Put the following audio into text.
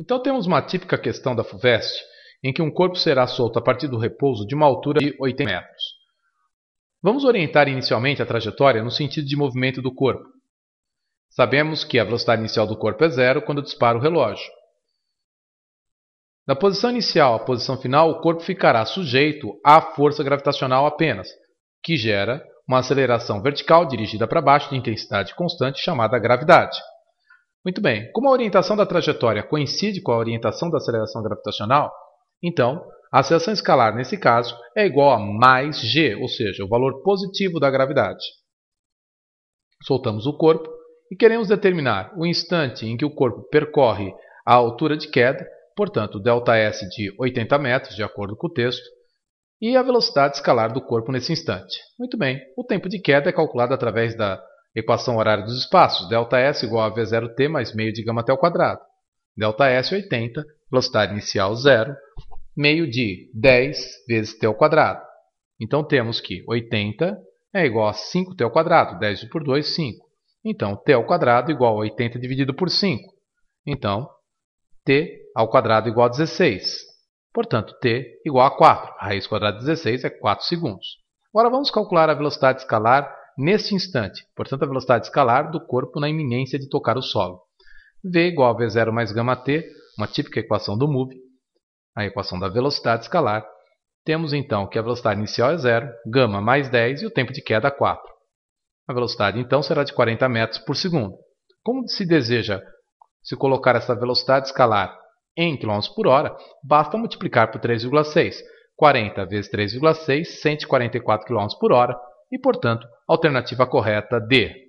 Então temos uma típica questão da FUVEST, em que um corpo será solto a partir do repouso de uma altura de 80 metros. Vamos orientar inicialmente a trajetória no sentido de movimento do corpo. Sabemos que a velocidade inicial do corpo é zero quando dispara o relógio. Da posição inicial à posição final, o corpo ficará sujeito à força gravitacional apenas, que gera uma aceleração vertical dirigida para baixo de intensidade constante chamada gravidade. Muito bem, como a orientação da trajetória coincide com a orientação da aceleração gravitacional, então a aceleração escalar, nesse caso, é igual a mais g, ou seja, o valor positivo da gravidade. Soltamos o corpo e queremos determinar o instante em que o corpo percorre a altura de queda, portanto, ΔS de 80 metros, de acordo com o texto, e a velocidade escalar do corpo nesse instante. Muito bem, o tempo de queda é calculado através da Equação horária dos espaços, ΔS igual a V0t mais meio de γt ao quadrado. ΔS 80, velocidade inicial 0, meio de 10 vezes t ao quadrado. Então temos que 80 é igual a 5t ao quadrado, 10 por 2, 5. Então t ao quadrado igual a 80 dividido por 5. Então t ao quadrado igual a 16. Portanto, t igual a 4. A raiz quadrada de 16 é 4 segundos. Agora vamos calcular a velocidade escalar neste instante, portanto a velocidade escalar do corpo na iminência de tocar o solo. V igual a V0 mais γt, uma típica equação do MUV, a equação da velocidade escalar. Temos então que a velocidade inicial é zero, γ mais 10 e o tempo de queda 4. A velocidade então será de 40 metros por segundo. Como se deseja se colocar essa velocidade escalar em km por hora, basta multiplicar por 3,6. 40 vezes 3,6, 144 km por hora, e, portanto, alternativa correta D.